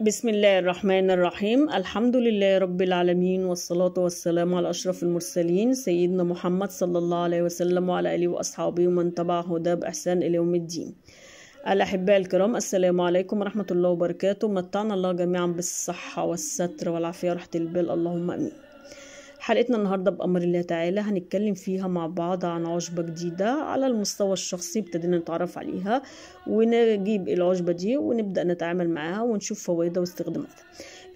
بسم الله الرحمن الرحيم الحمد لله رب العالمين والصلاة والسلام على أشرف المرسلين سيدنا محمد صلى الله عليه وسلم وعلى آله وأصحابه ومن تبع هداه بإحسان إلى يوم الدين الأحباء الكرام السلام عليكم ورحمة الله وبركاته متعنا الله جميعا بالصحة والستر والعافية ورحمة البال اللهم أمين حلقتنا النهاردة بأمر الله تعالى هنتكلم فيها مع بعض عن عشبة جديدة على المستوى الشخصي ابتدينا نتعرف عليها ونجيب العشبة دي ونبدأ نتعامل معاها ونشوف فوائدها واستخداماتها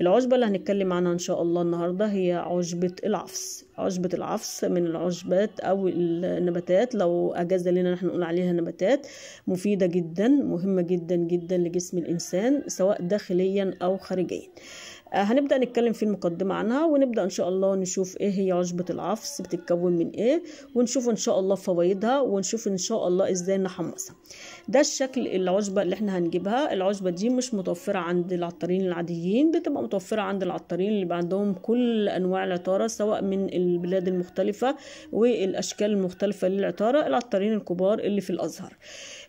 العشبة اللي هنتكلم عنها إن شاء الله النهاردة هي عشبة العفس عشبة العفس من العشبات أو النباتات لو أجاز لنا نحن نقول عليها نباتات مفيدة جدا مهمة جدا جدا لجسم الإنسان سواء داخليا أو خارجيا آه، هنبدأ نتكلم في المقدمة عنها ونبدأ إن شاء الله نشوف إيه هي عشبة العفص بتتكون من إيه ونشوف إن شاء الله فوائدها ونشوف إن شاء الله إزاي نحمصها ده الشكل العشبة اللي إحنا هنجيبها العشبة دي مش متوفرة عند العطارين العاديين بتبقى متوفرة عند العطارين اللي عندهم كل أنواع العطارة سواء من البلاد المختلفة والأشكال المختلفة للعطارة العطارين الكبار اللي في الأزهر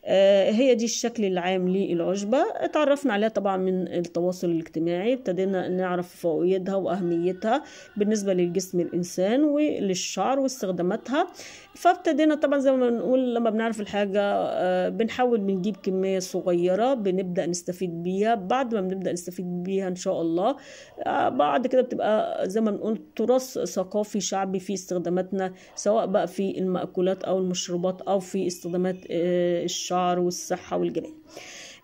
آه، هي دي الشكل العام للعشبة اتعرفنا عليها طبعا من التواصل الاجتماعي ابتدينا نعرف فوائدها وأهميتها بالنسبة للجسم الإنسان وللشعر واستخداماتها فابتدينا طبعا زي ما بنقول لما بنعرف الحاجة آه، بنحاول بنجيب كمية صغيرة بنبدأ نستفيد بيها بعد ما بنبدأ نستفيد بيها إن شاء الله آه، بعد كده بتبقى زي ما بنقول تراث ثقافي شعبي في استخداماتنا سواء بقى في المأكولات أو المشروبات أو في استخدامات الشعر الشعر والصحة والجمال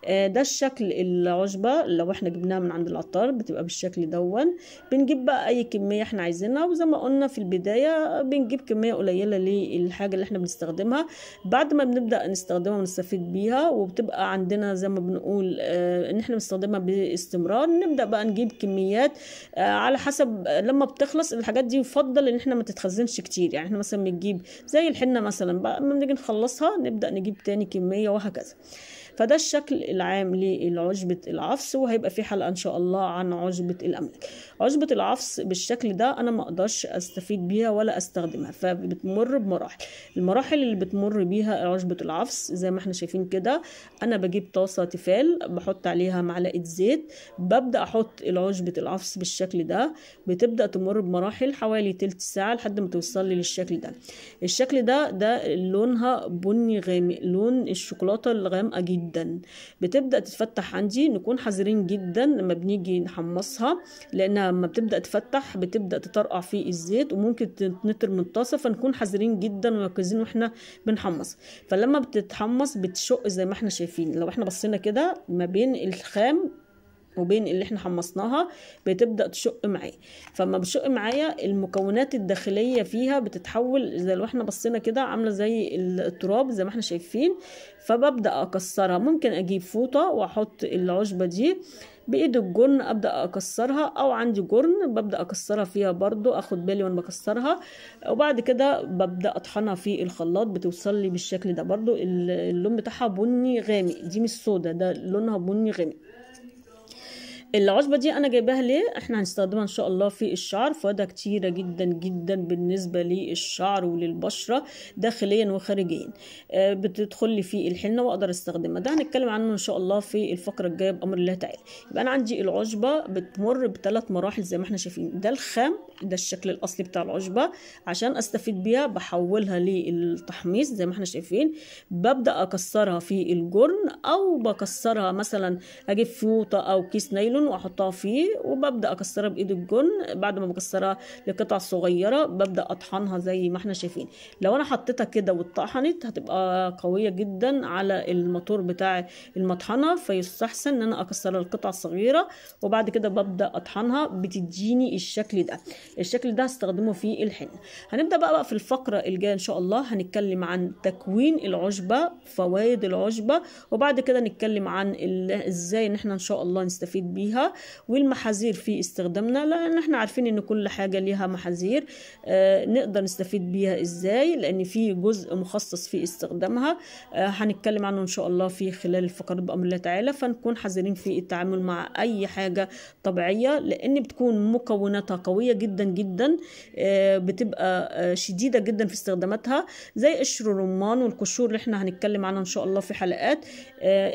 آه، ده الشكل العشبة لو احنا جبناها من عند العطار بتبقى بالشكل دون بنجيب بقى اي كمية احنا عايزينها وزي ما قلنا في البداية بنجيب كمية قليلة للحاجة اللي احنا بنستخدمها بعد ما بنبدأ نستخدمها ونستفيد بيها وبتبقى عندنا زي ما بنقول آه، ان احنا بنستخدمها باستمرار نبدأ بقى نجيب كميات آه، على حسب لما بتخلص الحاجات دي يفضل ان احنا ما تتخزنش كتير يعني احنا مثلا بنجيب زي الحنة مثلا بقى لما بنيجي نخلصها نبدأ نجيب تاني كمية وهكذا فده الشكل العام لعشبة العفص وهيبقى في حلقة إن شاء الله عن عشبة الأملاك عشبة العفص بالشكل ده أنا ما أقدرش أستفيد بيها ولا أستخدمها فبتمر بمراحل المراحل اللي بتمر بيها عشبة العفص زي ما احنا شايفين كده أنا بجيب طاسة تفال بحط عليها معلقة زيت ببدأ أحط العشبة العفص بالشكل ده بتبدأ تمر بمراحل حوالي تلت ساعة لحد ما توصل لي للشكل ده الشكل ده ده لونها بني غامق لون الشوكولاتة الغامقة جدا جدا بتبدا تتفتح عندي نكون حذرين جدا لما بنيجي نحمصها لانها لما بتبدا تفتح بتبدا تطرقع في الزيت وممكن تتنطر من الطاسه فنكون حذرين جدا ومركزين واحنا بنحمص فلما بتتحمص بتشق زي ما احنا شايفين لو احنا بصينا كده ما بين الخام وبين اللي احنا حمصناها بتبدا تشق معايا فما بتشق معايا المكونات الداخليه فيها بتتحول زي لو احنا بصينا كده عامله زي التراب زي ما احنا شايفين فببدا اكسرها ممكن اجيب فوطه واحط العشبه دي بايد الجرن ابدا اكسرها او عندي جرن ببدا اكسرها فيها برضو اخد بالي وانا بكسرها وبعد كده ببدا اطحنها في الخلاط بتوصل لي بالشكل ده برضو اللون بتاعها بني غامق دي مش سودا ده لونها بني غامق العشبة دي انا جايباها ليه احنا هنستخدمها ان شاء الله في الشعر فوائدها كتيرة جدا جدا بالنسبة للشعر وللبشرة داخليا وخارجيا آه، بتدخل لي في الحنة واقدر استخدمها ده هنتكلم عنه ان شاء الله في الفقرة الجاية بامر الله تعالى يبقى انا عندي العشبة بتمر بثلاث مراحل زي ما احنا شايفين ده الخام ده الشكل الاصلي بتاع العشبة عشان استفيد بيها بحولها للتحميص زي ما احنا شايفين ببدأ اكسرها في الجرن او بكسرها مثلا اجيب فوطة او كيس نايلون واحطها فيه وببدا اكسرها بايد الجن بعد ما بكسرها لقطع صغيره ببدا اطحنها زي ما احنا شايفين لو انا حطيتها كده واتطحنت هتبقى قويه جدا على الموتور بتاع المطحنه فيستحسن ان انا اكسرها لقطع صغيره وبعد كده ببدا اطحنها بتديني الشكل ده الشكل ده هستخدمه في الحنه هنبدا بقى, بقى في الفقره الجايه ان شاء الله هنتكلم عن تكوين العشبه فوائد العشبه وبعد كده نتكلم عن ازاي ان احنا ان شاء الله نستفيد بيها فيها والمحاذير في استخدامنا لان احنا عارفين ان كل حاجه ليها محاذير آه، نقدر نستفيد بيها ازاي لان في جزء مخصص في استخدامها آه، هنتكلم عنه ان شاء الله في خلال الفقرات بامر الله تعالى فنكون حذرين في التعامل مع اي حاجه طبيعيه لان بتكون مكوناتها قويه جدا جدا آه، بتبقى شديده جدا في استخداماتها زي قشر الرمان والقشور اللي احنا هنتكلم عنها ان شاء الله في حلقات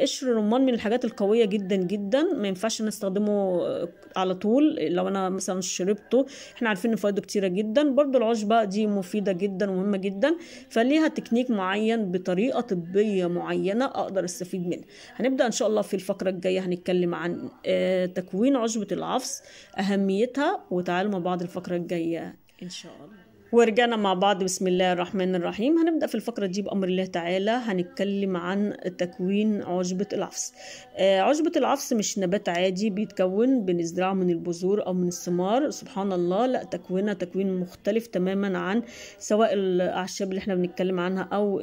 قشر الرمان من الحاجات القويه جدا جدا ما ينفعش نستخدمها بنستخدمه آه، على طول لو انا مثلا شربته احنا عارفين ان فوائده كتيره جدا برضو العشبه دي مفيده جدا ومهمه جدا فليها تكنيك معين بطريقه طبيه معينه اقدر استفيد منها هنبدا ان شاء الله في الفقره الجايه هنتكلم عن آه، تكوين عشبه العفص اهميتها وتعالوا مع بعض الفقره الجايه ان شاء الله ورجعنا مع بعض بسم الله الرحمن الرحيم هنبدأ في الفقرة دي بأمر الله تعالى هنتكلم عن تكوين عشبة العفص آه عشبة العفص مش نبات عادي بيتكون بنزرعه من البذور أو من الثمار سبحان الله لا تكوينها تكوين مختلف تماما عن سواء الأعشاب اللي احنا بنتكلم عنها أو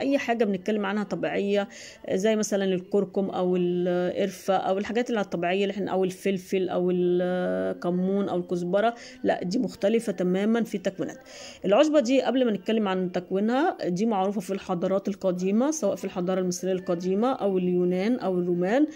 أي حاجة بنتكلم عنها طبيعية زي مثلا الكركم أو القرفة أو الحاجات اللي الطبيعية اللي احنا أو الفلفل أو الكمون آه، أو الكزبرة لا دي مختلفة تماما في تكوينات العشبة دي قبل ما نتكلم عن تكوينها دي معروفة في الحضارات القديمة سواء في الحضارة المصرية القديمة أو اليونان أو الرومان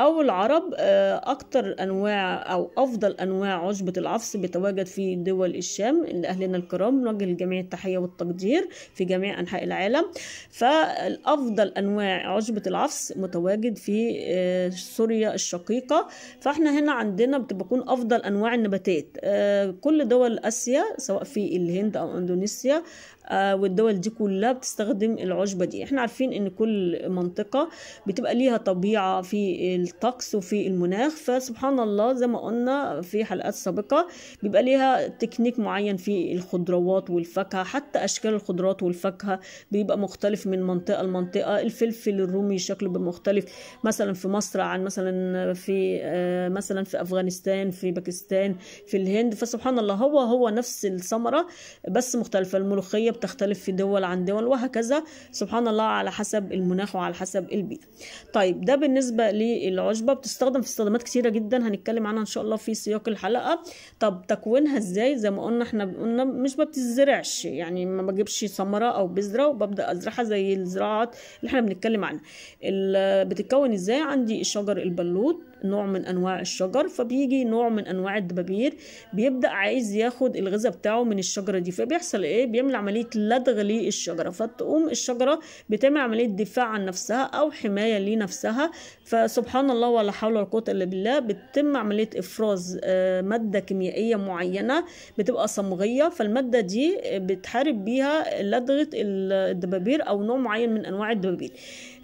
أو العرب آه، أكتر أنواع أو أفضل أنواع عشبة العفص بتواجد في دول الشام لأهلنا الكرام نوجه الجميع التحية والتقدير في جميع أنحاء العالم فالأفضل أنواع عشبة العفص متواجد في آه، سوريا الشقيقة فاحنا هنا عندنا بتكون أفضل أنواع النباتات آه، كل دول آسيا سواء في الهند أو إندونيسيا آه، والدول دي كلها بتستخدم العشبة دي احنا عارفين ان كل منطقة بتبقى ليها طبيعة في الطقس وفي المناخ فسبحان الله زي ما قلنا في حلقات سابقة بيبقى ليها تكنيك معين في الخضروات والفاكهة حتى اشكال الخضروات والفاكهة بيبقى مختلف من منطقة لمنطقة الفلفل الرومي شكله بيبقى مختلف مثلا في مصر عن مثلا في آه، مثلا في افغانستان في باكستان في الهند فسبحان الله هو هو نفس الثمرة بس مختلفة الملوخية الجغرافية بتختلف في دول عن دول وهكذا سبحان الله على حسب المناخ وعلى حسب البيئة طيب ده بالنسبة للعشبة بتستخدم في استخدامات كثيره جدا هنتكلم عنها إن شاء الله في سياق الحلقة طب تكوينها إزاي زي ما قلنا إحنا قلنا مش ما بتزرعش يعني ما بجيبش ثمرة أو بذرة وببدأ أزرعها زي الزراعات اللي إحنا بنتكلم عنها بتتكون إزاي عندي الشجر البلوط نوع من انواع الشجر فبيجي نوع من انواع الدبابير بيبدا عايز ياخد الغذاء بتاعه من الشجره دي فبيحصل ايه بيعمل عمليه لدغ للشجره فتقوم الشجره بتعمل عمليه دفاع عن نفسها او حمايه لنفسها فسبحان الله ولا حول ولا قوه الا بالله بتتم عمليه افراز آه، ماده كيميائيه معينه بتبقى صمغيه فالماده دي بتحارب بيها لدغه الدبابير او نوع معين من انواع الدبابير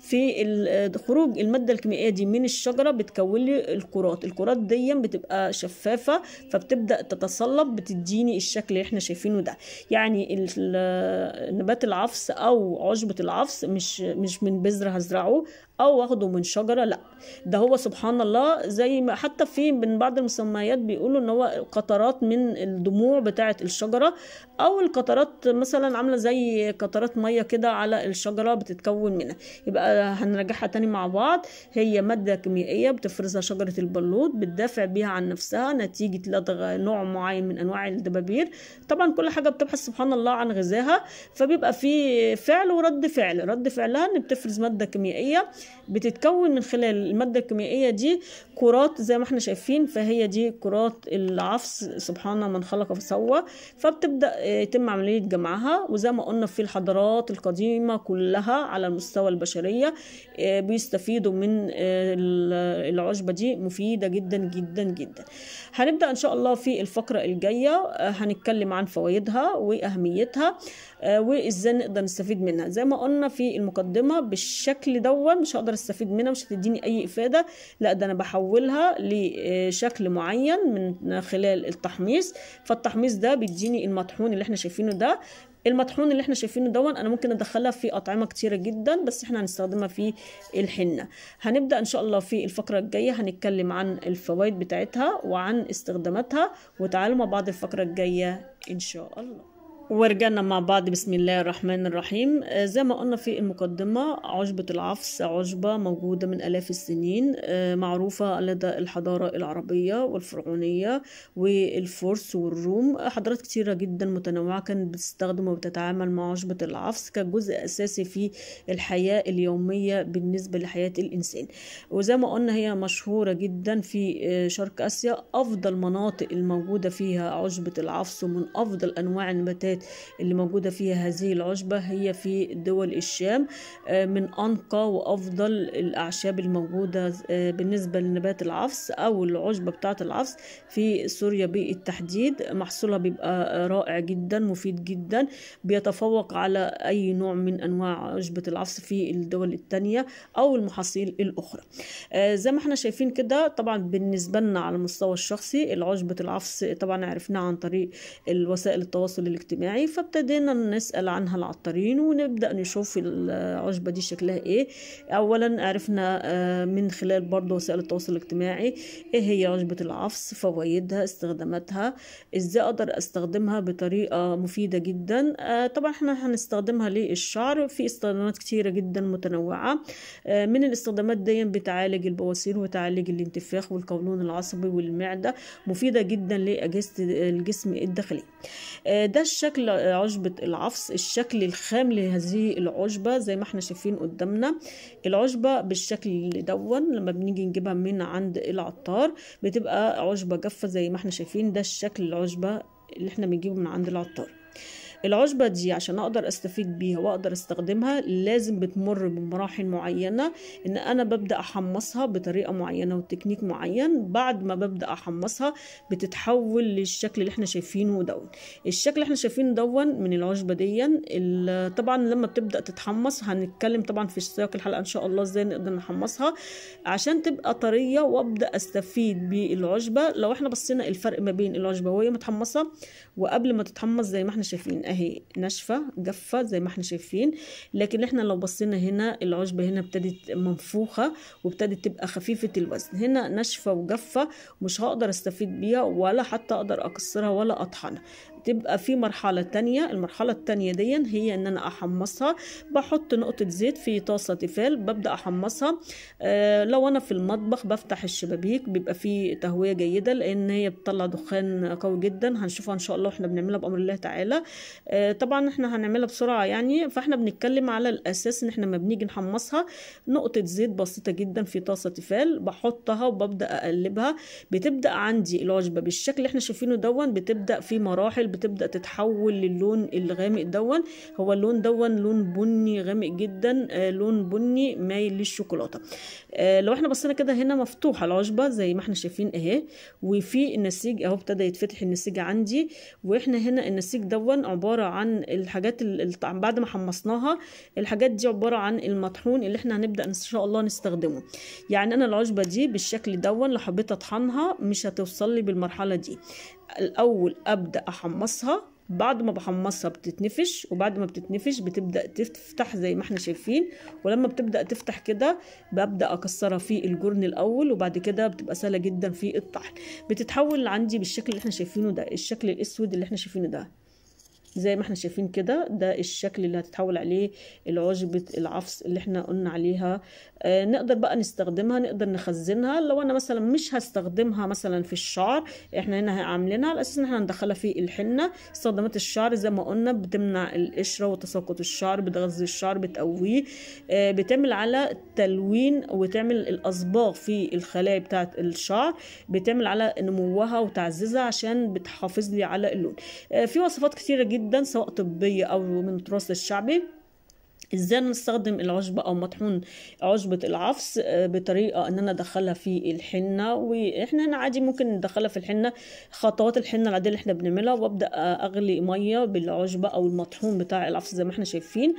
في آه، خروج الماده الكيميائيه دي من الشجره بتكون لي الكرات الكرات دي بتبقى شفافه فبتبدا تتصلب بتديني الشكل اللي احنا شايفينه ده يعني آه، نبات العفص او عشبه العفص مش مش من بذرة هزرعه او واخده من شجره لا ده هو سبحان الله زي ما حتى في من بعض المسميات بيقولوا ان هو قطرات من الدموع بتاعه الشجره او القطرات مثلا عامله زي قطرات ميه كده على الشجره بتتكون منها يبقى هنرجعها تاني مع بعض هي مادة كيميائية بتفرزها شجرة البلوط بتدافع بيها عن نفسها نتيجة لدغ نوع معين من أنواع الدبابير طبعا كل حاجة بتبحث سبحان الله عن غذائها فبيبقى في فعل ورد فعل رد فعلها إن بتفرز مادة كيميائية بتتكون من خلال المادة الكيميائية دي كرات زي ما احنا شايفين فهي دي كرات العفص سبحان من خلق فسوى فبتبدأ آه، يتم عملية جمعها وزي ما قلنا في الحضارات القديمة كلها على المستوى البشرية الصحيه آه، بيستفيدوا من آه، العشبه دي مفيده جدا جدا جدا هنبدا ان شاء الله في الفقره الجايه آه، هنتكلم عن فوائدها واهميتها وازاي نقدر نستفيد منها زي ما قلنا في المقدمه بالشكل دوت مش هقدر استفيد منها مش هتديني اي افاده لا ده انا بحولها لشكل معين من خلال التحميص فالتحميص ده بيديني المطحون اللي احنا شايفينه ده المطحون اللي احنا شايفينه دون انا ممكن ادخلها في اطعمه كتيره جدا بس احنا هنستخدمها في الحنه هنبدا ان شاء الله في الفقره الجايه هنتكلم عن الفوائد بتاعتها وعن استخداماتها وتعالوا مع بعض الفقره الجايه ان شاء الله ورجعنا مع بعض بسم الله الرحمن الرحيم آه، زي ما قلنا في المقدمة عشبة العفس عشبة موجودة من آلاف السنين آه، معروفة لدى الحضارة العربية والفرعونية والفرس والروم حضارات كتيرة جدا متنوعة كانت بتستخدم وبتتعامل مع عشبة العفس كجزء أساسي في الحياة اليومية بالنسبة لحياة الإنسان وزي ما قلنا هي مشهورة جدا في آه، شرق آسيا أفضل مناطق الموجودة فيها عشبة العفس ومن أفضل أنواع النباتات الحاجات اللي موجودة فيها هذه العشبة هي في دول الشام آه، من أنقى وأفضل الأعشاب الموجودة آه، بالنسبة لنبات العفص أو العشبة بتاعة العفص في سوريا بالتحديد محصولها بيبقى رائع جدا مفيد جدا بيتفوق على أي نوع من أنواع عشبة العفص في الدول التانية أو المحاصيل الأخرى آه، زي ما احنا شايفين كده طبعا بالنسبة لنا على المستوى الشخصي العشبة العفص طبعا عرفناها عن طريق الوسائل التواصل الاجتماعي الصناعي فابتدينا نسأل عنها العطارين ونبدأ نشوف العشبة دي شكلها ايه اولا عرفنا آه، من خلال برضه وسائل التواصل الاجتماعي ايه هي عشبة العفص فوائدها استخداماتها ازاي اقدر استخدمها بطريقة مفيدة جدا آه، طبعا احنا هنستخدمها للشعر في استخدامات كتيرة جدا متنوعة آه، من الاستخدامات دي بتعالج البواسير وتعالج الانتفاخ والقولون العصبي والمعدة مفيدة جدا لأجهزة الجسم الداخلي ده الشكل شكل عشبة العفص الشكل الخام لهذه العشبة زي ما احنا شايفين قدامنا العشبة بالشكل اللي دون لما بنيجي نجيبها من عند العطار بتبقى عشبة جافة زي ما احنا شايفين ده الشكل العشبة اللي احنا بنجيبه من عند العطار العشبة دي عشان أقدر أستفيد بيها وأقدر أستخدمها لازم بتمر بمراحل معينة إن أنا ببدأ أحمصها بطريقة معينة وتكنيك معين بعد ما ببدأ أحمصها بتتحول للشكل اللي احنا شايفينه دون الشكل اللي احنا شايفينه دون من العشبة دي طبعا لما بتبدأ تتحمص هنتكلم طبعا في سياق الحلقة إن شاء الله إزاي نقدر نحمصها عشان تبقى طرية وأبدأ أستفيد بالعشبة لو احنا بصينا الفرق ما بين العشبة وهي متحمصة وقبل ما تتحمص زي ما احنا شايفين اهي ناشفه جافه زي ما احنا شايفين لكن احنا لو بصينا هنا العشبه هنا ابتدت منفوخه وابتدت تبقى خفيفه الوزن هنا ناشفه وجافه مش هقدر استفيد بيها ولا حتى اقدر اكسرها ولا اطحنها بتبقى في مرحلة تانية المرحلة التانية دي هي ان انا احمصها بحط نقطة زيت في طاسة تيفال ببدأ احمصها آه لو انا في المطبخ بفتح الشبابيك بيبقى في تهوية جيدة لان هي بتطلع دخان قوي جدا هنشوفها ان شاء الله احنا بنعملها بامر الله تعالى آه طبعا احنا هنعملها بسرعة يعني فاحنا بنتكلم على الاساس ان احنا ما بنيجي نحمصها نقطة زيت بسيطة جدا في طاسة تيفال بحطها وببدأ اقلبها بتبدأ عندي الوجبة بالشكل اللي احنا شايفينه دون بتبدأ في مراحل بتبدا تتحول للون الغامق دون هو اللون دون لون بني غامق جدا آه لون بني مايل للشوكولاته آه لو احنا بصينا كده هنا مفتوحه العشبه زي ما احنا شايفين اهي وفي النسيج اهو ابتدى يتفتح النسيج عندي واحنا هنا النسيج دون عباره عن الحاجات بعد ما حمصناها الحاجات دي عباره عن المطحون اللي احنا هنبدا ان شاء الله نستخدمه يعني انا العشبه دي بالشكل دون لو حبيت اطحنها مش هتوصل لي بالمرحله دي الاول ابدا احمصها بعد ما بحمصها بتتنفش وبعد ما بتتنفش بتبدا تفتح زي ما احنا شايفين ولما بتبدا تفتح كده ببدا اكسرها في الجرن الاول وبعد كده بتبقى سهله جدا في الطحن بتتحول عندي بالشكل اللي احنا شايفينه ده الشكل الاسود اللي احنا شايفينه ده زي ما احنا شايفين كده ده الشكل اللي هتتحول عليه العشبة العفص اللي احنا قلنا عليها آه، نقدر بقى نستخدمها نقدر نخزنها لو انا مثلا مش هستخدمها مثلا في الشعر احنا هنا عاملينها على اساس ان احنا هندخلها في الحنة استخدامات الشعر زي ما قلنا بتمنع القشرة وتساقط الشعر بتغذي الشعر بتقويه آه، بتعمل على تلوين وتعمل الاصباغ في الخلايا بتاعة الشعر بتعمل على نموها وتعزيزها عشان بتحافظ لي على اللون آه، في وصفات كتيرة جدا جدا سواء طبية أو من التراث الشعبي ازاي نستخدم العشبة او مطحون عشبة العفص آه، بطريقة ان انا ادخلها في الحنة واحنا هنا عادي ممكن ندخلها في الحنة خطوات الحنة العادية اللي احنا بنعملها وابدأ اغلي مية بالعشبة او المطحون بتاع العفص زي ما احنا شايفين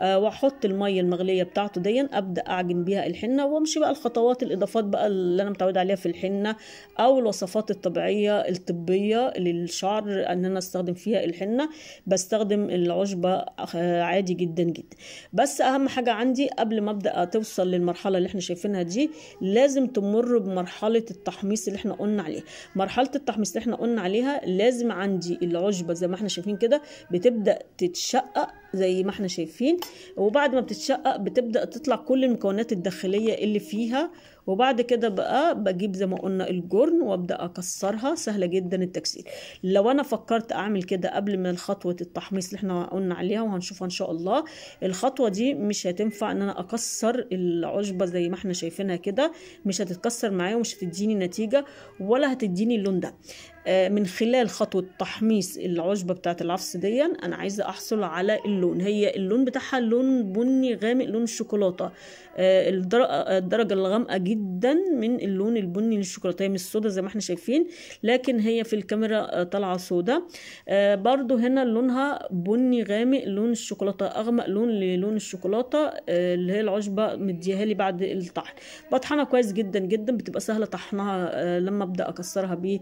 آه، واحط المية المغلية بتاعته دي ابدأ اعجن بيها الحنة وامشي بقى الخطوات الاضافات بقى اللي انا متعودة عليها في الحنة او الوصفات الطبيعية الطبية للشعر ان انا استخدم فيها الحنة بستخدم العشبة آه، عادي جدا جدا بس اهم حاجه عندي قبل ما ابدا توصل للمرحله اللي احنا شايفينها دي لازم تمر بمرحله التحميص اللي احنا قلنا عليها مرحله التحميص اللي احنا قلنا عليها لازم عندي العشبه زي ما احنا شايفين كده بتبدا تتشقق زي ما احنا شايفين وبعد ما بتتشقق بتبدا تطلع كل المكونات الداخليه اللي فيها وبعد كده بقى بجيب زي ما قلنا الجرن وابدا اكسرها سهله جدا التكسير لو انا فكرت اعمل كده قبل ما خطوه التحميص اللي احنا قلنا عليها وهنشوفها ان شاء الله الخطوه دي مش هتنفع ان انا اكسر العشبه زي ما احنا شايفينها كده مش هتتكسر معايا ومش هتديني نتيجه ولا هتديني اللون ده آه، من خلال خطوة تحميص العشبة بتاعة العفص دي أنا عايزة أحصل على اللون هي اللون بتاعها لون بني غامق لون الشوكولاتة آه، الدرجة الغامقة جدا من اللون البني للشوكولاتة هي مش سودا زي ما احنا شايفين لكن هي في الكاميرا آه، طالعة سودا برضو هنا لونها بني غامق لون الشوكولاتة أغمق لون للون الشوكولاتة اللي هي العشبة مديها لي بعد الطحن بطحنها كويس جدا جدا بتبقى سهلة طحنها لما أبدأ أكسرها بال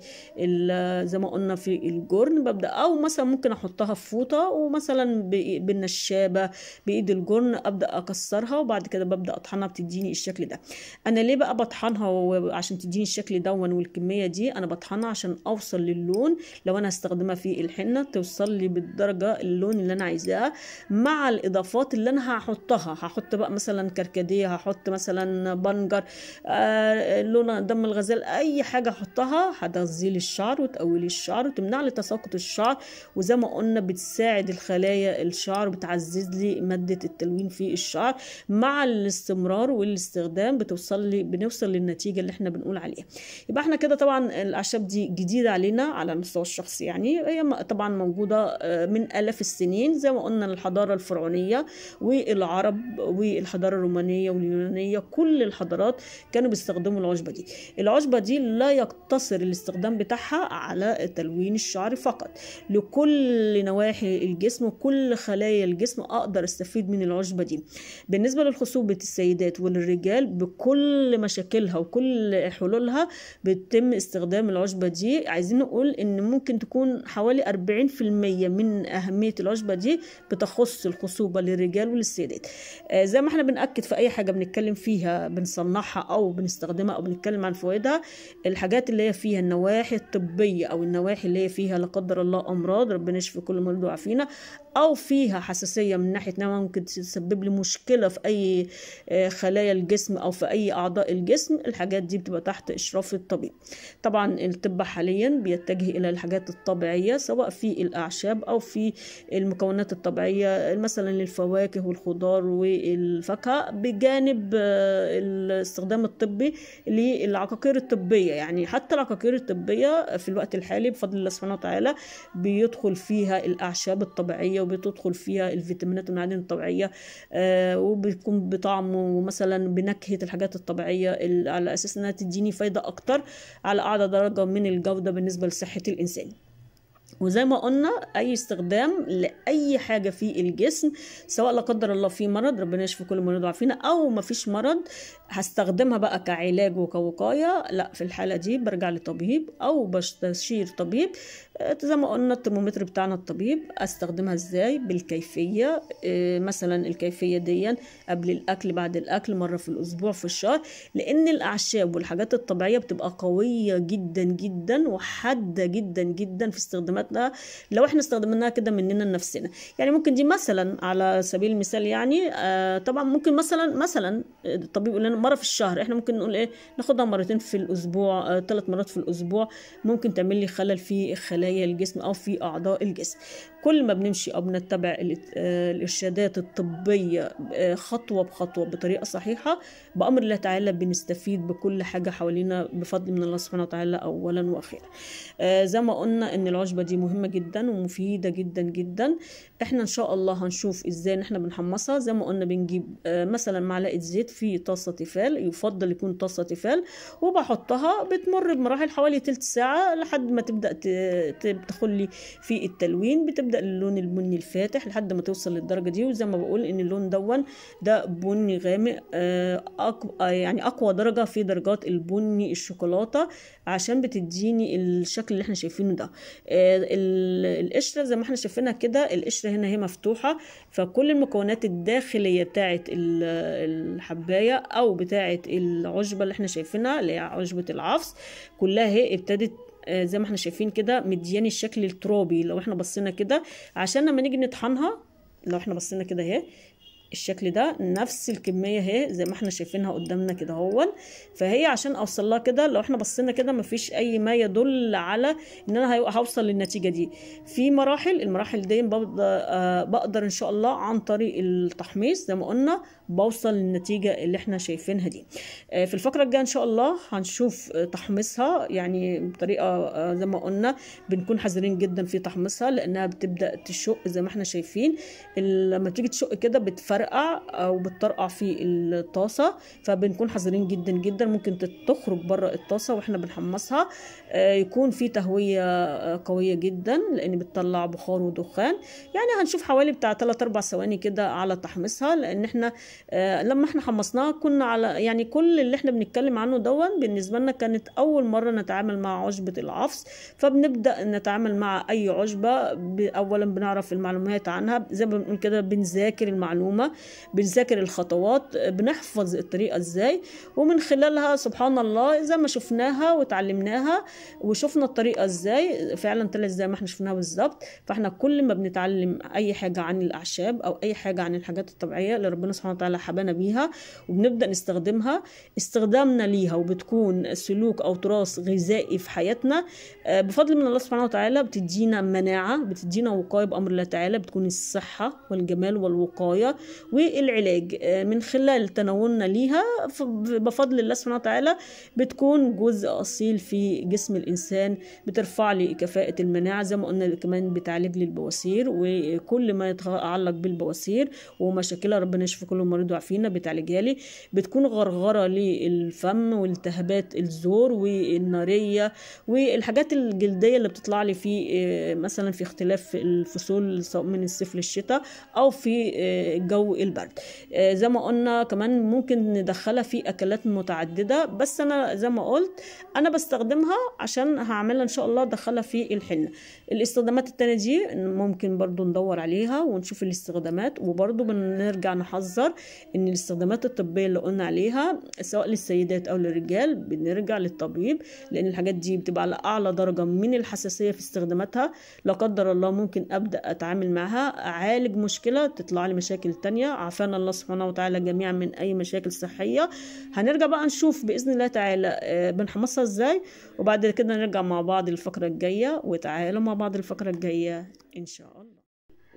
زي ما قلنا في الجرن ببدا او مثلا ممكن احطها في فوطه ومثلا بالنشابه بايد الجرن ابدا اكسرها وبعد كده ببدا اطحنها بتديني الشكل ده انا ليه بقى بطحنها عشان تديني الشكل ده والكميه دي انا بطحنها عشان اوصل للون لو انا هستخدمها في الحنه توصل لي بالدرجه اللون اللي انا عايزاه مع الاضافات اللي انا هحطها هحط بقى مثلا كركديه هحط مثلا بنجر آه لون دم الغزال اي حاجه احطها هتغذي لي الشعر الشعر الشعر وتمنع لي تساقط الشعر وزي ما قلنا بتساعد الخلايا الشعر بتعزز لي مادة التلوين في الشعر مع الاستمرار والاستخدام بتوصل لي بنوصل للنتيجة اللي احنا بنقول عليها يبقى احنا كده طبعا الأعشاب دي جديدة علينا على المستوى الشخصي يعني هي طبعا موجودة آه، من آلاف السنين زي ما قلنا الحضارة الفرعونية والعرب والحضارة الرومانية واليونانية كل الحضارات كانوا بيستخدموا العشبة دي العشبة دي لا يقتصر الاستخدام بتاعها على تلوين الشعر فقط لكل نواحي الجسم وكل خلايا الجسم اقدر استفيد من العشبه دي بالنسبه للخصوبه السيدات وللرجال بكل مشاكلها وكل حلولها بيتم استخدام العشبه دي عايزين نقول ان ممكن تكون حوالي 40% من اهميه العشبه دي بتخص الخصوبه للرجال وللسيدات آه زي ما احنا بناكد في اي حاجه بنتكلم فيها بنصنعها او بنستخدمها او بنتكلم عن فوائدها الحاجات اللي هي فيها النواحي الطبيه القلبيه او النواحي اللي هي فيها لا قدر الله امراض ربنا يشفي كل مريض وعافينا أو فيها حساسية من ناحية أنها ممكن تسبب لي مشكلة في أي آه، خلايا الجسم أو في أي أعضاء الجسم الحاجات دي بتبقى تحت إشراف الطبيب طبعا الطب حاليا بيتجه إلى الحاجات الطبيعية سواء في الأعشاب أو في المكونات الطبيعية مثلا للفواكه والخضار والفاكهة بجانب آه، الاستخدام الطبي للعقاقير الطبية يعني حتى العقاقير الطبية في الوقت الحالي بفضل الله سبحانه وتعالى بيدخل فيها الأعشاب الطبيعية الطبيعية وبتدخل فيها الفيتامينات والمعادن الطبيعية آه، وبتكون بطعم ومثلا بنكهة الحاجات الطبيعية على أساس إنها تديني فايدة أكتر على أعلى درجة من الجودة بالنسبة لصحة الإنسان وزي ما قلنا اي استخدام لاي حاجه في الجسم سواء لا قدر الله في مرض ربنا يشفي كل مريض وعافينا او ما فيش مرض هستخدمها بقى كعلاج وكوقايه لا في الحاله دي برجع لطبيب او بستشير طبيب آه، زي ما قلنا الترمومتر بتاعنا الطبيب استخدمها ازاي بالكيفيه آه، مثلا الكيفيه دي قبل الاكل بعد الاكل مره في الاسبوع في الشهر لان الاعشاب والحاجات الطبيعيه بتبقى قويه جدا جدا وحاده جدا جدا في استخدامات ده لو احنا استخدمناها كده مننا لنفسنا يعني ممكن دي مثلا على سبيل المثال يعني آه طبعا ممكن مثلا مثلا الطبيب يقول لنا مره في الشهر احنا ممكن نقول ايه ناخدها مرتين في الاسبوع ثلاث آه مرات في الاسبوع ممكن تعمل لي خلل في خلايا الجسم او في اعضاء الجسم كل ما بنمشي او بنتبع آه، الارشادات الطبيه آه، خطوه بخطوه بطريقه صحيحه بامر الله تعالى بنستفيد بكل حاجه حوالينا بفضل من الله سبحانه وتعالى اولا واخيرا آه، زي ما قلنا ان العشبه دي مهمه جدا ومفيده جدا جدا احنا ان شاء الله هنشوف ازاي ان احنا بنحمصها زي ما قلنا بنجيب مثلا معلقه زيت في طاسه تيفال يفضل يكون طاسه تيفال وبحطها بتمر بمراحل حوالي تلت ساعه لحد ما تبدا لي في التلوين بتبدا تبدا اللون البني الفاتح لحد ما توصل للدرجه دي وزي ما بقول ان اللون دون ده بني غامق آه، اقوى آه، يعني اقوى درجه في درجات البني الشوكولاته عشان بتديني الشكل اللي احنا شايفينه ده آه، القشره زي ما احنا شايفينها كده القشره هنا هي مفتوحه فكل المكونات الداخليه بتاعه الحبايه او بتاعه العشبه اللي احنا شايفينها اللي هي عشبه العفص كلها هي ابتدت آه، زي ما احنا شايفين كده مدياني الشكل الترابي لو احنا بصينا كده عشان لما نيجي نطحنها لو احنا بصينا كده اهي الشكل ده نفس الكمية اهي زي ما احنا شايفينها قدامنا كده هو فهي عشان اوصل لها كده لو احنا بصينا كده مفيش اي ما يدل على ان انا هوصل للنتيجة دي في مراحل المراحل دي آه، بقدر ان شاء الله عن طريق التحميص زي ما قلنا بوصل للنتيجة اللي احنا شايفينها دي آه، في الفقرة الجاية ان شاء الله هنشوف تحميصها يعني بطريقة آه، زي ما قلنا بنكون حذرين جدا في تحميصها لانها بتبدأ تشق زي ما احنا شايفين لما تيجي تشق كده بتفرق بترقع او بتطرقع في الطاسه فبنكون حذرين جدا جدا ممكن تخرج بره الطاسه واحنا بنحمصها آه، يكون في تهويه آه، قويه جدا لان بتطلع بخار ودخان يعني هنشوف حوالي بتاع 3 4 ثواني كده على تحميصها لان احنا آه، لما احنا حمصناها كنا على يعني كل اللي احنا بنتكلم عنه دون بالنسبه لنا كانت اول مره نتعامل مع عشبه العفص فبنبدا نتعامل مع اي عشبه اولا بنعرف المعلومات عنها زي ما بنقول كده بنذاكر المعلومه بنذاكر الخطوات بنحفظ الطريقة ازاي ومن خلالها سبحان الله زي ما شفناها وتعلمناها وشفنا الطريقة ازاي فعلا طلعت زي ما احنا شفناها بالظبط فاحنا كل ما بنتعلم اي حاجة عن الاعشاب او اي حاجة عن الحاجات الطبيعية اللي ربنا سبحانه وتعالى حبانا بيها وبنبدأ نستخدمها استخدامنا ليها وبتكون سلوك او تراث غذائي في حياتنا آه، بفضل من الله سبحانه وتعالى بتدينا مناعة بتدينا وقاية بأمر الله تعالى بتكون الصحة والجمال والوقاية والعلاج آه، من خلال تناولنا ليها بفضل الله سبحانه وتعالى بتكون جزء أصيل في جسم الإنسان بترفع لي كفاءة المناعة زي ما قلنا كمان بتعالج لي البواسير وكل ما يتعلق بالبواسير ومشاكلها ربنا يشفي كل مريض وعافينا بتعالجها لي بتكون غرغرة للفم والتهابات الزور والنارية والحاجات الجلدية اللي بتطلع لي في آه، مثلا في اختلاف الفصول سواء من الصيف للشتاء أو في الجو آه، والبرد آه، زي ما قلنا كمان ممكن ندخلها في اكلات متعدده بس انا زي ما قلت انا بستخدمها عشان هعملها ان شاء الله ادخلها في الحنه الاستخدامات التانية دي ممكن برضو ندور عليها ونشوف الاستخدامات وبرضو بنرجع نحذر ان الاستخدامات الطبية اللي قلنا عليها سواء للسيدات او للرجال بنرجع للطبيب لان الحاجات دي بتبقى على اعلى درجة من الحساسية في استخداماتها لا قدر الله ممكن ابدأ اتعامل معها اعالج مشكلة تطلع لي مشاكل تانية عافانا الله سبحانه وتعالى جميعا من اي مشاكل صحية هنرجع بقى نشوف باذن الله تعالى آه، بنحمصها ازاي وبعد كده نرجع مع بعض الفقرة الجاية وتعالوا مع بعض الفقرة الجاية إن شاء الله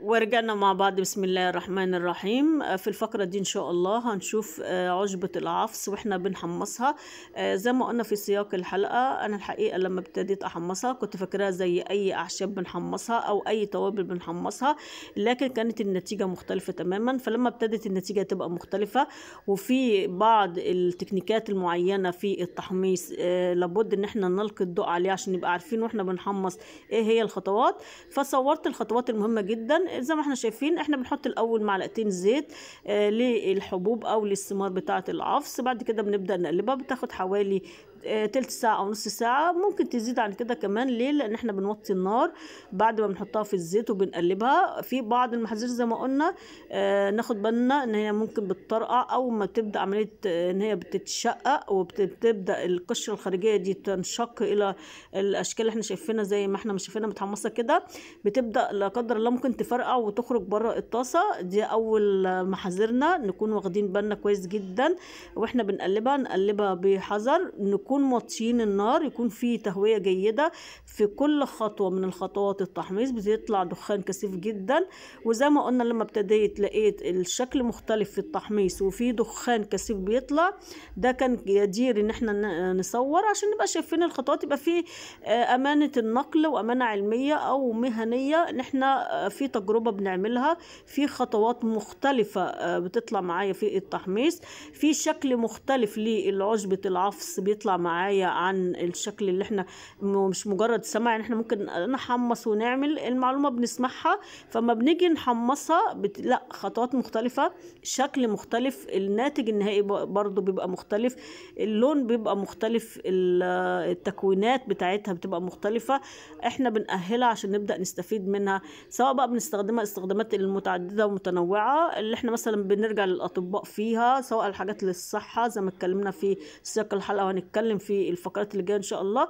ورجعنا مع بعض بسم الله الرحمن الرحيم آه، في الفقرة دي إن شاء الله هنشوف آه، عشبة العفص وإحنا بنحمصها آه، زي ما قلنا في سياق الحلقة أنا الحقيقة لما ابتديت أحمصها كنت فاكراها زي أي أعشاب بنحمصها أو أي توابل بنحمصها لكن كانت النتيجة مختلفة تماما فلما ابتدت النتيجة تبقى مختلفة وفي بعض التكنيكات المعينة في التحميص لابد إن إحنا نلقي الضوء عليه عشان نبقى عارفين وإحنا بنحمص إيه هي الخطوات فصورت الخطوات المهمة جدا زي ما احنا شايفين احنا بنحط الاول معلقتين زيت آه، للحبوب او للثمار بتاعه العفص بعد كده بنبدا نقلبها بتاخد حوالي تلت ساعة أو نص ساعة ممكن تزيد عن كده كمان ليه لأن احنا بنوطي النار بعد ما بنحطها في الزيت وبنقلبها في بعض المحاذير زي ما قلنا آه، ناخد بالنا ان هي ممكن بتطرقع أو ما تبدأ عملية آه، ان هي بتتشقق وبتبدأ القشرة الخارجية دي تنشق إلى الأشكال اللي احنا شايفينها زي ما احنا شايفينها متحمصة كده بتبدأ لا قدر الله ممكن تفرقع وتخرج بره الطاسة دي أول محاذيرنا نكون واخدين بالنا كويس جدا واحنا بنقلبها نقلبها بحذر نكون نكون مطشين النار يكون في تهويه جيده في كل خطوه من الخطوات التحميص بيطلع دخان كثيف جدا وزي ما قلنا لما ابتديت لقيت الشكل مختلف في التحميص وفي دخان كثيف بيطلع ده كان يدير ان احنا نصور عشان نبقى شايفين الخطوات يبقى في آه، امانه النقل وامانه علميه او مهنيه ان احنا آه، في تجربه بنعملها في خطوات مختلفه آه، بتطلع معايا في التحميص في شكل مختلف للعشبه العفص بيطلع معايا عن الشكل اللي احنا مش مجرد سمع يعني احنا ممكن نحمص ونعمل المعلومه بنسمعها فما بنيجي نحمصها بت... لا خطوات مختلفه شكل مختلف الناتج النهائي برضو بيبقى مختلف اللون بيبقى مختلف التكوينات بتاعتها بتبقى مختلفه احنا بنأهلها عشان نبدا نستفيد منها سواء بقى بنستخدمها استخدامات المتعدده ومتنوعه اللي احنا مثلا بنرجع للاطباء فيها سواء الحاجات للصحه زي ما اتكلمنا في سياق الحلقه وهنتكلم هنتكلم في الفقرات اللي جايه ان شاء الله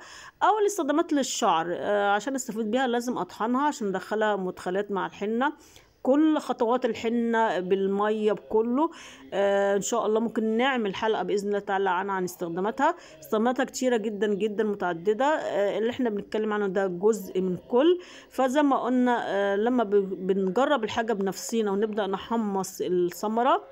او الاصطدامات للشعر آه، عشان استفيد بيها لازم اطحنها عشان ادخلها مدخلات مع الحنه كل خطوات الحنه بالميه بكله آه ان شاء الله ممكن نعمل حلقه باذن الله تعالى عن عن استخداماتها استخداماتها كتيره جدا جدا متعدده آه اللي احنا بنتكلم عنه ده جزء من كل فزي ما قلنا آه لما بنجرب الحاجه بنفسينا ونبدا نحمص الثمره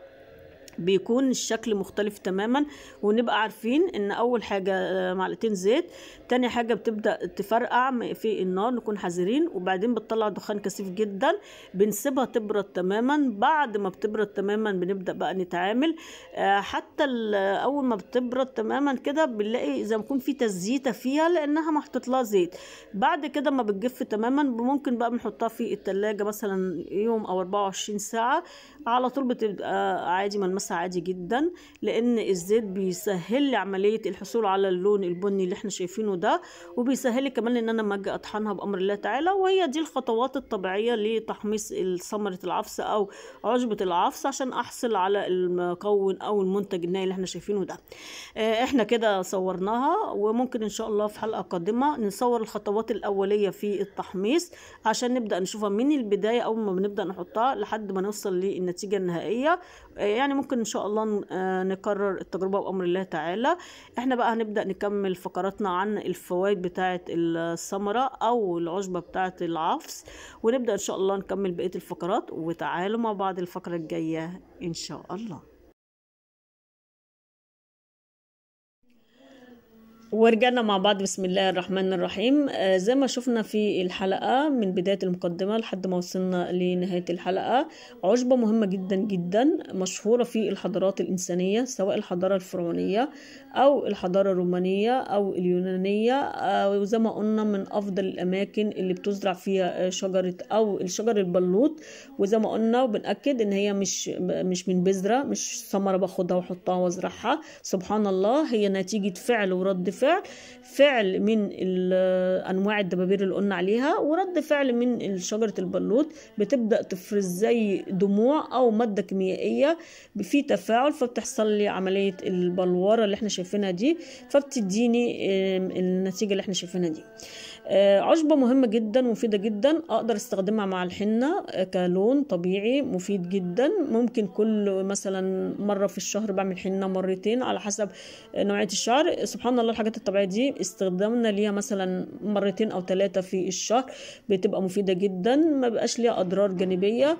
بيكون الشكل مختلف تماما ونبقى عارفين ان اول حاجه آه، معلقتين زيت تاني حاجه بتبدا تفرقع في النار نكون حذرين وبعدين بتطلع دخان كثيف جدا بنسيبها تبرد تماما بعد ما بتبرد تماما بنبدا بقى نتعامل آه، حتى آه، اول ما بتبرد تماما كده بنلاقي اذا ما يكون في تزييته فيها لانها محطوط لها زيت بعد كده ما بتجف تماما ممكن بقى بنحطها في التلاجة مثلا يوم او 24 ساعه على طول بتبقى عادي ملمسها عادي جدا لان الزيت بيسهل لي عمليه الحصول على اللون البني اللي احنا شايفينه ده وبيسهل لي كمان ان انا ما اجي اطحنها بامر الله تعالى وهي دي الخطوات الطبيعيه لتحميص ثمره العفص او عشبه العفص عشان احصل على المكون او المنتج النهائي اللي احنا شايفينه ده آه، احنا كده صورناها وممكن ان شاء الله في حلقه قادمه نصور الخطوات الاوليه في التحميص عشان نبدا نشوفها من البدايه اول ما بنبدا نحطها لحد ما نوصل للنتيجه النهائيه آه، يعني ممكن ان شاء الله آه، نكرر التجربه بامر الله تعالى احنا بقى هنبدا نكمل فقراتنا عن الفوائد بتاعه الثمره او العشبه بتاعه العفص ونبدا ان شاء الله نكمل بقيه الفقرات وتعالوا مع بعض الفقره الجايه ان شاء الله ورجعنا مع بعض بسم الله الرحمن الرحيم آه، زي ما شفنا في الحلقة من بداية المقدمة لحد ما وصلنا لنهاية الحلقة عشبة مهمة جدا جدا مشهورة في الحضارات الإنسانية سواء الحضارة الفرعونية أو الحضارة الرومانية أو اليونانية آه، وزي ما قلنا من أفضل الأماكن اللي بتزرع فيها آه، شجرة أو الشجر البلوط وزي ما قلنا وبنأكد إن هي مش مش من بذرة مش ثمرة باخدها وأحطها وأزرعها سبحان الله هي نتيجة فعل ورد فعل فعل فعل من انواع الدبابير اللي قلنا عليها ورد فعل من شجره البلوط بتبدا تفرز زي دموع او ماده كيميائيه في تفاعل فبتحصل لي عمليه البلوره اللي احنا شايفينها دي فبتديني النتيجه اللي احنا شايفينها دي آه، عشبة مهمة جدا ومفيده جدا أقدر استخدمها مع الحنة آه، كلون طبيعي مفيد جدا ممكن كل مثلا مرة في الشهر بعمل حنة مرتين على حسب آه، نوعية الشعر سبحان الله الحاجات الطبيعية دي استخدامنا ليها مثلا مرتين أو ثلاثة في الشهر بتبقى مفيدة جدا ما بقاش ليها أضرار جانبية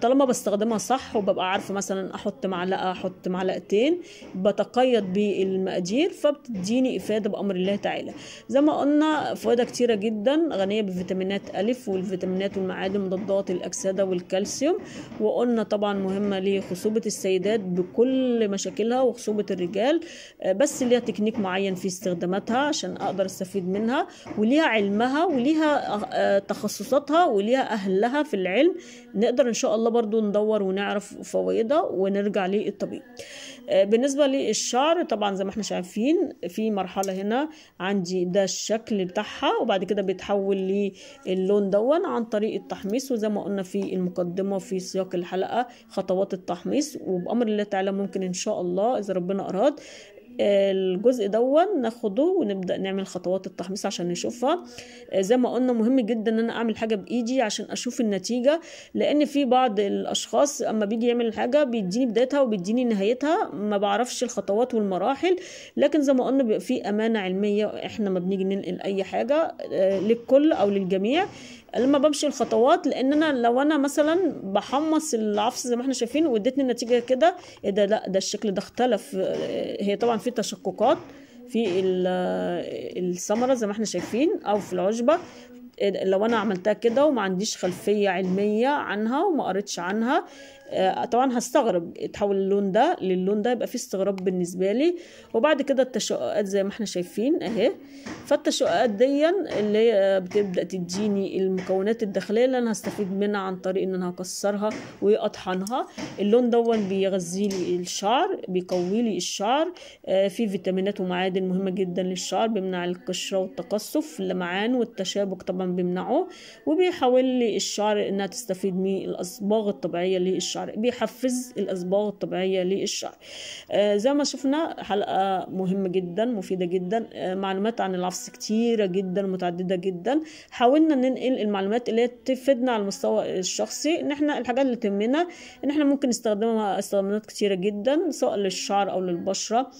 طالما بستخدمها صح وببقى عارفة مثلا أحط معلقة أحط معلقتين بتقيد بالمقادير فبتديني إفادة بأمر الله تعالى زي ما قلنا فوائد كتيرة جدا غنية بفيتامينات ألف والفيتامينات والمعادن مضادات الأكسدة والكالسيوم وقلنا طبعا مهمة لخصوبة السيدات بكل مشاكلها وخصوبة الرجال آه، بس ليها تكنيك معين في استخداماتها عشان أقدر أستفيد منها وليها علمها وليها آه، تخصصاتها وليها أهلها في العلم نقدر إن شاء الله برضو ندور ونعرف فوائدها ونرجع للطبيب بالنسبه للشعر طبعا زي ما احنا شايفين في مرحله هنا عندي ده الشكل بتاعها وبعد كده بيتحول للون دون عن طريق التحميص وزي ما قلنا في المقدمه في سياق الحلقه خطوات التحميص وبامر الله تعالى ممكن ان شاء الله اذا ربنا اراد الجزء ده ناخده ونبدا نعمل خطوات التحميص عشان نشوفها آه، زي ما قلنا مهم جدا ان انا اعمل حاجه بايدي عشان اشوف النتيجه لان في بعض الاشخاص اما بيجي يعمل حاجه بيديني بدايتها وبيديني نهايتها ما بعرفش الخطوات والمراحل لكن زي ما قلنا بيبقى في امانه علميه احنا ما بنيجي ننقل اي حاجه آه، للكل او للجميع لما بمشي الخطوات لان انا لو انا مثلا بحمص العفص زي ما احنا شايفين وادتني النتيجه كده ايه ده لا ده الشكل ده اختلف هي طبعا في تشققات في آه، الثمره زي ما احنا شايفين او في العشبه إيه لو انا عملتها كده وما عنديش خلفيه علميه عنها وما قريتش عنها آه، طبعا هستغرب اتحول اللون ده للون ده يبقى فيه استغراب بالنسبه لي وبعد كده التشققات زي ما احنا شايفين اهي فالتشققات دي اللي هي بتبدا تديني المكونات الداخليه اللي انا هستفيد منها عن طريق ان انا هكسرها واطحنها اللون دون بيغذي لي الشعر بيقوي لي الشعر آه، فيه فيتامينات ومعادن مهمه جدا للشعر بيمنع القشره والتقصف اللمعان والتشابك طبعا بيمنعه وبيحاول لي الشعر انها تستفيد من الاصباغ الطبيعيه للشعر الشعر بيحفز الاصباغ الطبيعيه للشعر آه، زي ما شفنا حلقه مهمه جدا مفيده جدا آه، معلومات عن العفص كتيره جدا متعدده جدا حاولنا ننقل المعلومات اللي تفيدنا على المستوى الشخصي ان احنا الحاجات اللي تهمنا ان احنا ممكن نستخدمها استخدامات كتيره جدا سواء للشعر او للبشره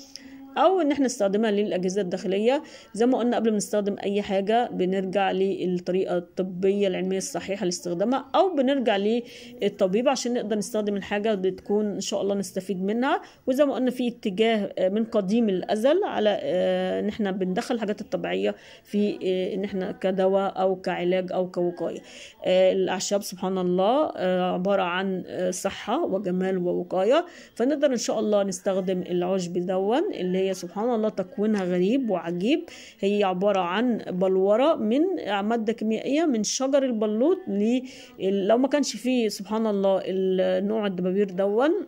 او ان احنا نستخدمها للاجهزه الداخليه زي ما قلنا قبل ما نستخدم اي حاجه بنرجع للطريقه الطبيه العلميه الصحيحه لاستخدامها او بنرجع للطبيب عشان نقدر نستخدم الحاجه بتكون ان شاء الله نستفيد منها وزي ما قلنا في اتجاه آه، من قديم الازل على آه، ان احنا بندخل الحاجات الطبيعيه في آه، ان احنا كدواء او كعلاج او كوقايه الاعشاب سبحان الله عباره عن صحه وجمال ووقايه فنقدر ان شاء الله نستخدم العشب دون اللي هي هي سبحان الله تكوينها غريب وعجيب هي عبارة عن بلورة من مادة كيميائية من شجر البلوط لو ما كانش فيه سبحان الله النوع الدبابير دون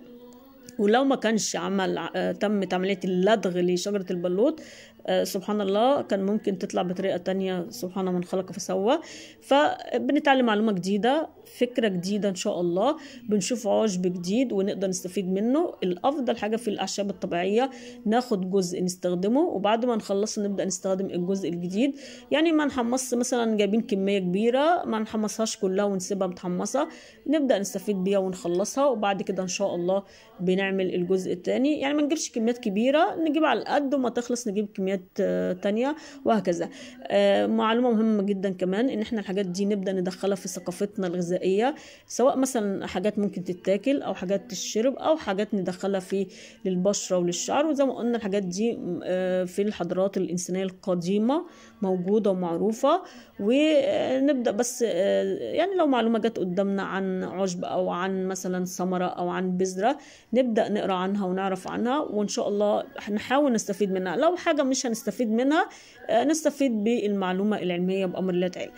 ولو ما كانش عمل آه، تمت عمليه اللدغ لشجره البلوط آه، سبحان الله كان ممكن تطلع بطريقة تانية سبحان من خلق فسوى فبنتعلم معلومة جديدة فكرة جديدة إن شاء الله بنشوف عشب جديد ونقدر نستفيد منه الأفضل حاجة في الأعشاب الطبيعية ناخد جزء نستخدمه وبعد ما نخلصه نبدأ نستخدم الجزء الجديد يعني ما نحمص مثلا جايبين كمية كبيرة ما نحمصهاش كلها ونسيبها متحمصة نبدأ نستفيد بيها ونخلصها وبعد كده إن شاء الله بنعمل الجزء التاني يعني ما نجيبش كميات كبيرة نجيب على القد وما تخلص نجيب كمية كميات آه، تانية وهكذا آه، معلومة مهمة جدا كمان ان احنا الحاجات دي نبدأ ندخلها في ثقافتنا الغذائية سواء مثلا حاجات ممكن تتاكل او حاجات تشرب او حاجات ندخلها في للبشرة وللشعر وزي ما قلنا الحاجات دي آه، في الحضارات الإنسانية القديمة موجودة ومعروفة ونبدأ بس آه، يعني لو معلومة جت قدامنا عن عشب أو عن مثلا ثمرة أو عن بذرة نبدأ نقرأ عنها ونعرف عنها وإن شاء الله هنحاول نستفيد منها لو حاجة مش هنستفيد منها آه، نستفيد بالمعلومة العلمية بأمر الله تعالى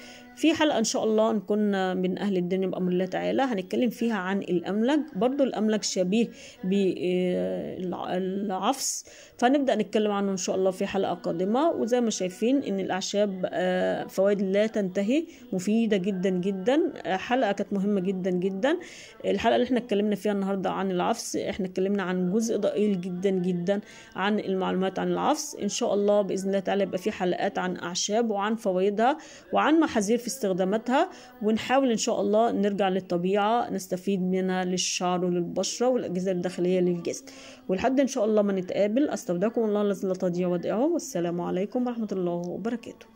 في حلقة إن شاء الله نكون من أهل الدنيا بأمر الله تعالى هنتكلم فيها عن الأملج برضو الأملج شبيه بالعفص فهنبدأ نتكلم عنه إن شاء الله في حلقة قادمة وزي ما شايفين إن الأعشاب آه، فوائد لا تنتهي مفيدة جدا جدا حلقة كانت مهمة جدا جدا الحلقة اللي احنا اتكلمنا فيها النهاردة عن العفص احنا اتكلمنا عن جزء ضئيل جدا جدا عن المعلومات عن العفص إن شاء الله بإذن الله تعالى يبقى في حلقات عن أعشاب وعن فوائدها وعن محاذير في استخداماتها ونحاول ان شاء الله نرجع للطبيعه نستفيد منها للشعر وللبشره والاجهزه الداخليه للجسم ولحد ان شاء الله ما نتقابل استودعكم الله الذي لا تضيع ودائعه والسلام عليكم ورحمه الله وبركاته